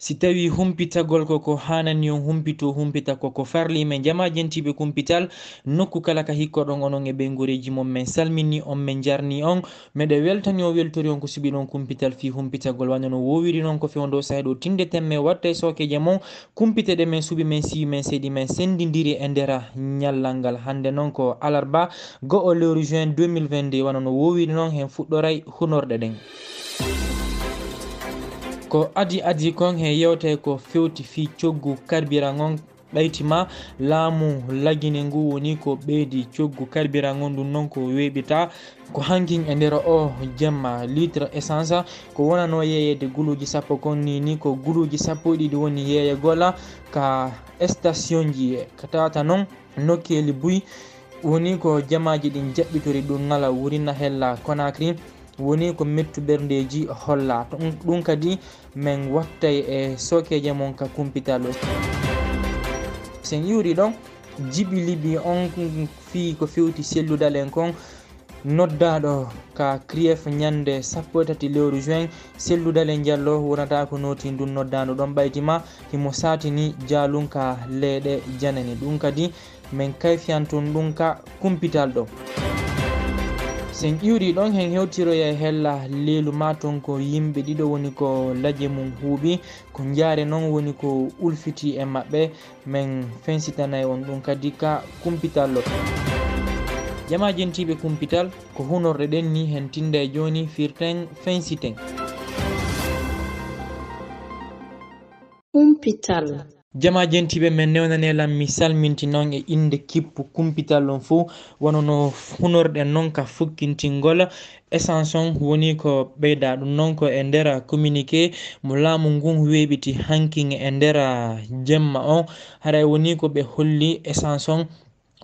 si tawi humpitagol koko hanani on humpito humpita koko farli men jama jentiɓe kumpital nokku kala ka hikkoɗon onon e ɓeygoreji mon min salmini on min jarni on meɗe weltani o weltori on ko subi non kumpital fi humpitagol wanno no wowiri noon ko fewo ndo sahaɗo tinde temme watta e sokeje mon kumpite ɗe min suuɓi min siwi min seeɗi min sendidiri e ndera ñallal ngal hande noon ko alarba go o lewru juin 2022 wanno no wowiri noon hen fuɗɗoray hunorɗe ɗen ko adi adi kon he yewte ko fewti fi coggu karbirang on ɓaytima laamu lagine ngu woni ko ɓeydi coggu karbirang on ɗum noon ko weɓita ko hankin e nder o jemma litre essence ko wonano yeyede guluji sappo kon ni ni ko guluji sappo ɗiɗi woni yeeye gola ka station ji tawata noon nokkeli buy woni ko jamaji ɗin jaɓɓitori ɗum ngala wurina hella conacry woni ko mettu ɓerndeji holla ɗum kadi min wattay e sokeje mon ka cumpital sen yuri ɗon jiɓi liɓi on fi ko fewti selludal en kon noddaɗo ka criyef ñande sappo e tati lewru juin selludale jallo wonata ko noti ndun noddaɗo ɗon ɓaytima himo satini jalum ka leeɗe janani ɗum kadi min kayfiyantun ɗum ka cumpital ɗo sen ƴiwri ɗon hen hewtiroye hella leelu maton ko yimɓe ɗiɗo woni ko laje mum huuɓi ko jaare noon woni ko ulfiti e maɓɓe min fensitanayi on ɗum kadi ka kumpitallo jama jentiɓe kumpital ko hunorɗe ɗen ni hen tinda e joni firten fensiten kumpital jama jentiɓe men newnanelam mi salminti noon e inde kippu kumpital on fo wono no hunorɗen noon ka fukkintingol essence on woni ko ɓeyda ɗum noon ko e nder communiqué mo laamu ngun weɓiti hankin e nder jemma on haray woni ko ɓe holli essence on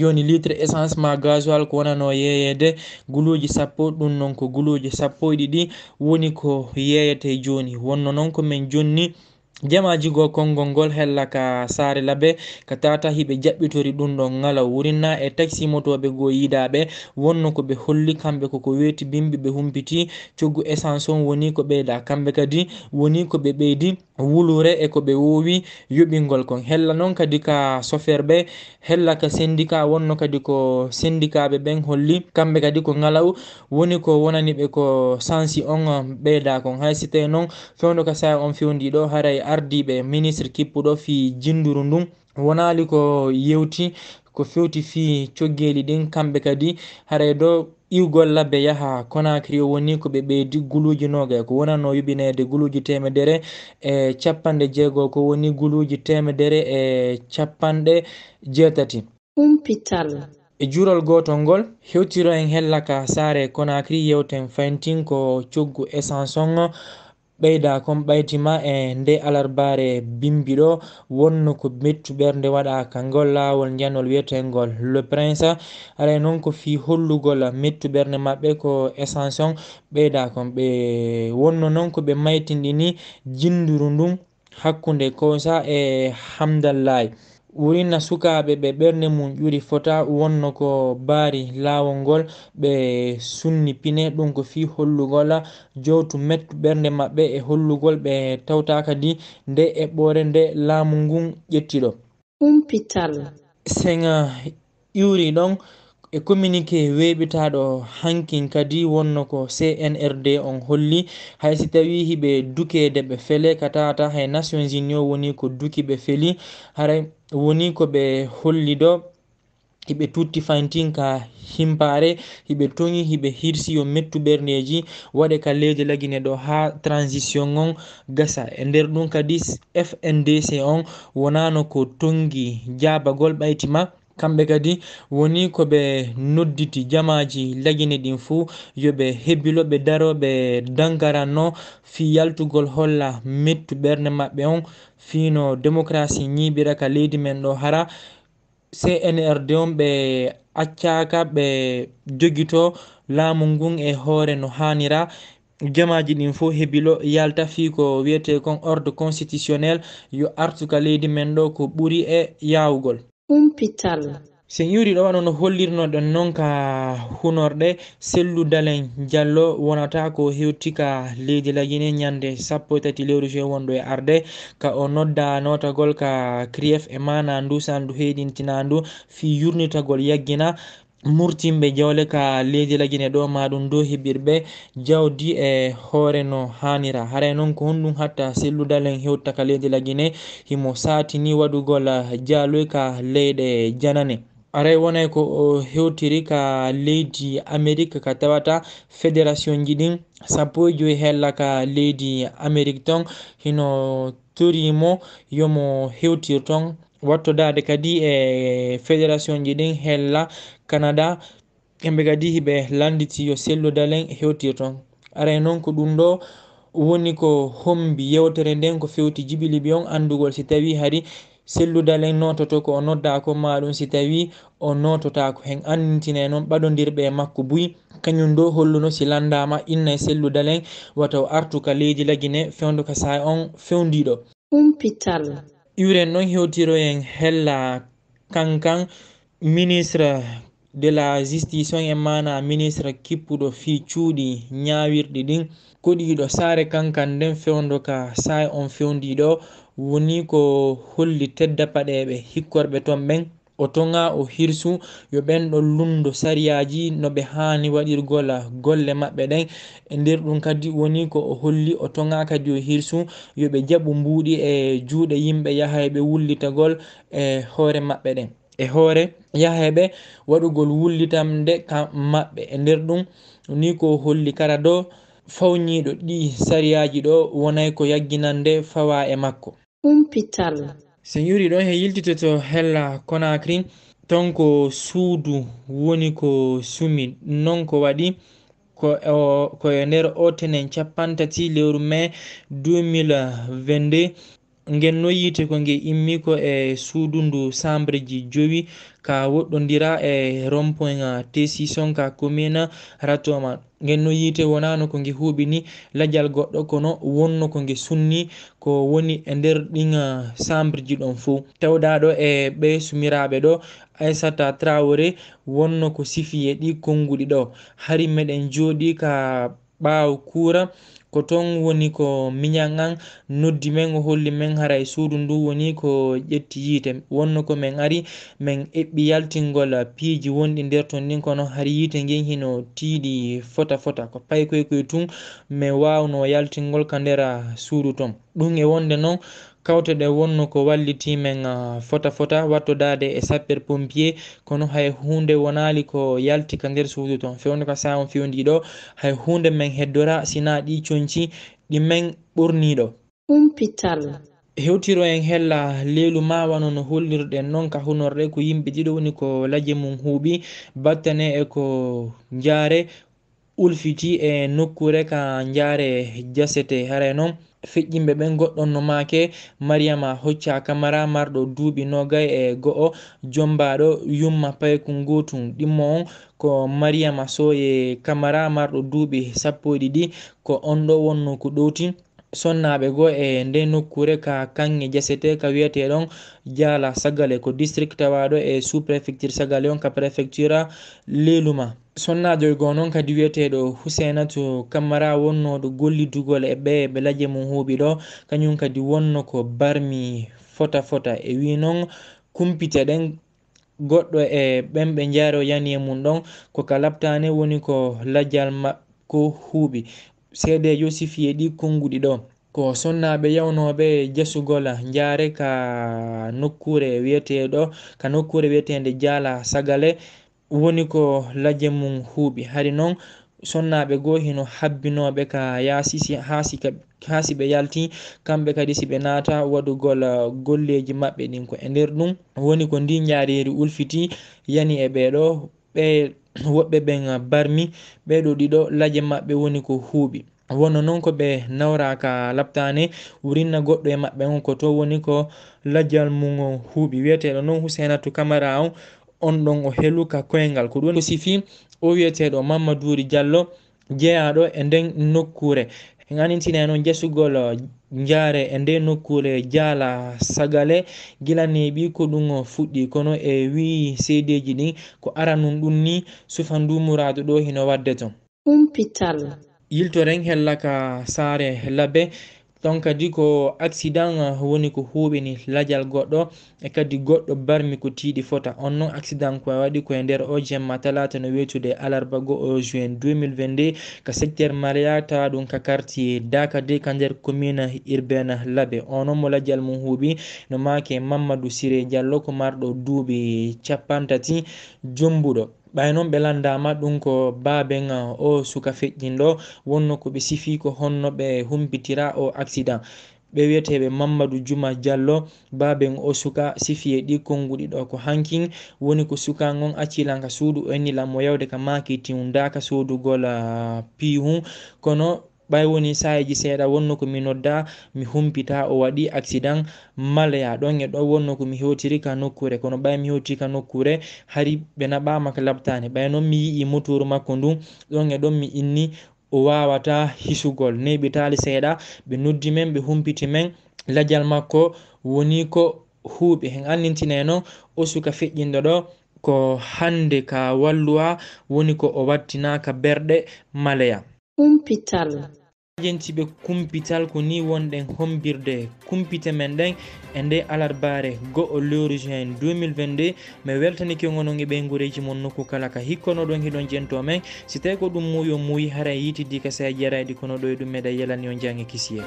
joni litre essence ma gasoil ko wonano yeyede guloji sappo ɗum noon ko guloji sappo e ɗiɗi woni ko yeyete joni wonno noon ko min jonni jamajigo konngol ngol hella ka saare labe ka tata hiɓe jaɓɓitori ɗum ɗo ngala wurinna e taxi motoɓe go yiidaɓe wonno koɓe holli kamɓe koko weeti bimɓe ɓe humpiti coggu essence on woni ko ɓeyda kamɓe kadi woni koɓe ɓeydi wulure e ko ɓe wowi yuɓingol kon hella noon kadi ka sofere ɓe hella ka syndicat wonno kadi ko syndicat ɓe ɓen holli kamɓe kadi ko ŋalaw woni ko wonani ɓe ko sensi on ɓeyda kon hay si tawi noon fewdo ka saya on fewndiɗo haray ardiɓe ministre kippuɗo fi jinduru ndum wonali ko yewti ko fewti fi coggeli ɗin kamɓe kadi haray do iwgol labbe yaha conakry o woni ko ɓe ɓeydi guluji noga e ko wonanno yuɓinede guluji temedere e capanɗe jeego ko woni guluji temedere e capanɗe jeetati umpital e juurol gotol ngol hewtiro en hellaka saare conakry yewten fayntin ko coggu essence on ɓeyda kon ɓaytima e nde alarbare bimbiɗo wonno ko mettu ɓernde waɗa kangol lawol jiyanol wiyetegol le prince ara e noon ko fi hollugol mettu ɓernde maɓɓe ko essention ɓeyda kon ɓe wonno noon ko ɓe maytinɗini jinduru ndum hakkunde kosa e hamdallayi wurinna sukaɓe ɓe ɓernde mum ƴuri fota wonno ko baari laawol ngol ɓe sunni pine ɗum ko fi hollugol jowtu mettu ɓernde maɓɓe e hollugol ɓe tawta kadi nde eɓɓore nde laamu ngun ƴettiɗo umpital seŋa iwri ɗon uh, e communiqué weɓitaɗo hankin kadi wonno ko cnrd on holli haysi tawi hiɓe dukede ɓe feele ka tawata hay nations uni o woni ko dukiɓe feeli haray woni koɓe holli ɗo hiɓe tutti fantinka himpare hiɓe toŋi hiɓe hirsi yo mettuɓerdeji waɗe ka leydi laguine ɗo ha transition on gasa e nder ɗum kadi fndc on wonano ko tongui jabagol ɓaytima kamɓe kadi woni ko ɓe nodditi jamaji lagine ɗin fuu yoɓe hebbilo ɓe daroɓe dangara no fi yaltugol holla mettu ɓernde maɓɓe on fino démocratie ñiɓira ka leydi men ɗo hara cnrd on ɓe accaka ɓe joguito laamu ngun e hoore no hanira jamaji ɗin fo hebilo yalta fi ko wiyete kon ordre constitutionnel yo artuka leydi men ɗo ko ɓuuri e yawugol humpital se yuri ɗo wano no hollirno ɗon noon ka hunorɗe sellu dalen diallo wonata ko hewti ka leydi laguine ñande sappo e tati lewru jui wonɗo e arde ka o nodda notagol ka crief e ma nandu sandu heyɗintinandu fi yurnitagol yaggina murtinɓe jawle ka leydi laguine ɗo ma ɗum dow heɓirɓe jawdi e hoore no hanira hara e noon ko honɗum hatta sellugal en hewtta ka leydi laguine himo satini waɗugol jaaloy ka leyɗe janane aray e wonay ko hewtiri ka leydi amérique ka tawata fédération ji ɗin sappo e joyi hella ka leydi amérique ton hino torimo yomo hewtir ton wattodade kadi e fédération ji ɗin hella canada eɓe kadi hiɓe landitiyo sellodalen e hewtir e ton aray noon ko ɗum ɗo woni ko hombi yewtere nden ko fewti jibili ɓi on andugol si tawi hari selludalen nototo ko o noddako maɗum si tawi o nototako hen andintine noon ɓaɗodirɓe e makko buyi kañum ɗo holluno si landama innay selludalen wataw artuka leydi lagui ne fewdo ka sa on fewdiɗo humpital uren noon hewtiroyen hella kankan ministre de la justition e mana ministre kippuɗo fi cuuɗi ñawirɗi ɗin koɗiɗo saare kankan nden fewdo ka sa on fewdiɗo woni ko holli tedda paɗeɓe hikkorɓe ton ɓen o toga o hirsu yo ɓenɗo lundo sariyaji no ɓe hani waɗirgola golle maɓɓe ɗen e nder ɗum kadi woni ko o holli o toga kadi o hirsu yoɓe jaɓu mbuɗi e juuɗe yimɓe yahayɓe wullitagol e hoore maɓɓe ɗen e hoore yahayɓe waɗugol wullitam nde ka maɓɓe e nder ɗum ni ko holli kara do fawñiɗo ɗi sariyaji ɗo wonay ko yagginan nde fawa e makko umpital seniuri ɗon he yiltitoto hella conacry ton ko suudu woni ko sumi non ko waɗi koyo e nder otenen capantati lewru mai 2022 gen noyite ko ge immi ko e suudundu sambre ji jowi ka woɗɗodira e rompoin tesison ka commune ratoma gen noyite wonano ko ge huuɓi ni lajal goɗɗo kono wonno ko ge sunni ko woni e nder ɗin ah, sambre ji ɗon fo tawɗaɗo e ɓe sumiraɓe ɗo aissata trawre wonno ko sifiye ɗi konnguɗi ɗo hari meɗen jooɗi ka ɓaawo kuura ko ton woni ko miñal gan noddi men o holli men hara e suudu ndu woni ko ƴetti yiite wonno ko min ari min eɓɓi yaltingol piiji wonɗi nder ton ndin kono har yiite ngen hino tiiɗi fota fota ko paykoykoye tun mi wawno yaltingol ka nder suudu ton ɗum e wonde noon kawte ɗe wonno ko wallitimen ah, fota fota wattodade e sapper pompier kono hay hunde wonali ko yalti ka nder suudu toon fewni ko sawon fewndiɗo hay hunde men heddora sina ɗi coñci ɗimen ɓurniɗo umpital hewtiro en hella lelu mawano no hollirɗen noon ka hunorɗe ko yimɓe ɗiɗo woni ko laje mum huuɓi battane e ko jaare ulfiti e nokkure ka jaare jasete haara noon feƴƴimɓe ɓen goɗɗonno make mariama hocca camara marɗo duuɓi nogay e go'o jombaɗo yumma paykun gotum ɗimmo on ko mariama soye camara marɗo duuɓi sappo ɗiɗi ko on ɗo wonno ko ɗowti sonnaɓe go e nde nokkure ka kange jasete ka wiyeteɗon jala sagale ko district tawaɗo e sous préfecture sagale on ka préfecture a leluma sonnajol e go noon kadi wiyeteɗo huseina to kammara wonnoɗo gollidugol e ɓe ɓe laaje mum huuɓi ɗo kañum kadi wonno ko barmi fota fota e wi noon kumpite ɗen goɗɗo e ɓen ɓe jaaro yani e mum ɗon ko kalabtane woni ko lajal makko huuɓi seede yosifi e ɗi konnguɗi ɗo ko sonnaɓe yawnoɓe e jasugol jaare ka nokkure wiyeteɗo ka nokkure wiyetede diala sagale woni ko laje mum huuɓi hari noon sonnaɓe gohino habbinoɓe ka yasisi hasika ha si ɓe yalti kamɓe kadi siɓe naata waɗugol uh, golleji maɓɓe ɗin ko e nder ɗum woni ko ndi jariri ulfiti yani e ɓeɗo ɓe woɓɓe ɓen barmi ɓeɗo ɗiɗo laje maɓɓe woni ko huuɓi wono noon ko ɓe nawraka laptane wurinna goɗɗo e maɓɓe on ko to woni ko lajal mum huuɓi wiyeteɗo noon husenatu camara on on ɗon o heluka koyngal ko ɗum sifi o wiyeteɗo mamma duuri diallo jeyaɗo e nden nokkure en anintina noon jesugol uh, jaare e nde nokkure jaala sagale gilaneɓi ko ɗum fuɗɗi kono e wi seedeji ɗin ko aranum ɗum ni sufan dumuraɗo ɗo hino wadde ton umpital yiltoren hellaka saare labbe ton kadi ko accident woni ko huɓini lajal goɗɗo e kadi goɗɗo barmi ko tiiɗi fota on noon accident ko waɗi koye nder o jemma talata no wetude alarba go o euh, juin 2022 ka secteur maria ta ɗum ka quartier daka de ka nder commune urbaine labe onon mo lajal mum huuɓi no make mamadou siré diallo ko marɗo duuɓi capantati jumbuɗo ɓay noon ɓe landama ɗum ko baben o suka feƴƴinɗo wonno ko ɓe sifi ko honno ɓe humpitira o accident ɓe wiyeteɓe mamadou juma diallo baben o suka sifi e ɗi konnguɗi ɗo ko hankin woni ko suka gon accilanka suudu o enni lamo yawde ka maki tiwdaka suudugol ah, pihu kono ɓay woni sayeji seeɗa wonno ko mi nodda mi humpita o waɗi accident malaya ɗon e ɗo wonno ko mi hewtiri ka nokkure kono ɓay mi hewtiri ka nokkure hari ɓe naɓamaka labtane ɓay noon mi yii motour makko ndu ɗon e ɗon mi inni o wawata hisugol neɓitali seeɗa ɓe noddi men ɓe humpiti men lajal makko woni ko huuɓe hen annintinai e noon o suka feƴƴinɗo ɗo ko hande ka walluwa woni ko o wattinaka berɗe maleya humpital be kumpital ko ni wonɗen hombirde kumpite men ɗen e nde alarbare o lewru juin 2022 mi weltanike gonon e ɓey guureji mon nokku kala ka ngi don jento men si tawi ko ɗum muyo muyi muuyi hara yitidi ka sa jaraydi kono ɗo e ɗum meeɗa yalani on jange kisiye